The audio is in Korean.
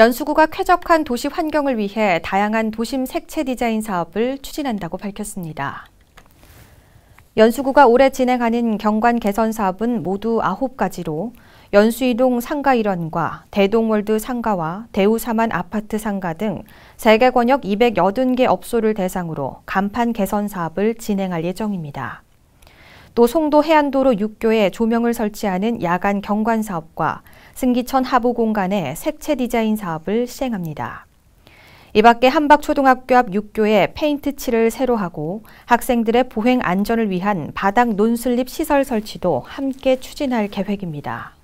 연수구가 쾌적한 도시 환경을 위해 다양한 도심 색채 디자인 사업을 추진한다고 밝혔습니다. 연수구가 올해 진행하는 경관 개선 사업은 모두 9가지로 연수이동 상가 1원과 대동월드 상가와 대우사만 아파트 상가 등 세계 권역 280개 업소를 대상으로 간판 개선 사업을 진행할 예정입니다. 또 송도 해안도로 6교에 조명을 설치하는 야간 경관 사업과 승기천 하부 공간의 색채 디자인 사업을 시행합니다. 이 밖에 한박초등학교 앞 6교에 페인트 칠을 새로 하고 학생들의 보행 안전을 위한 바닥 논슬립 시설 설치도 함께 추진할 계획입니다.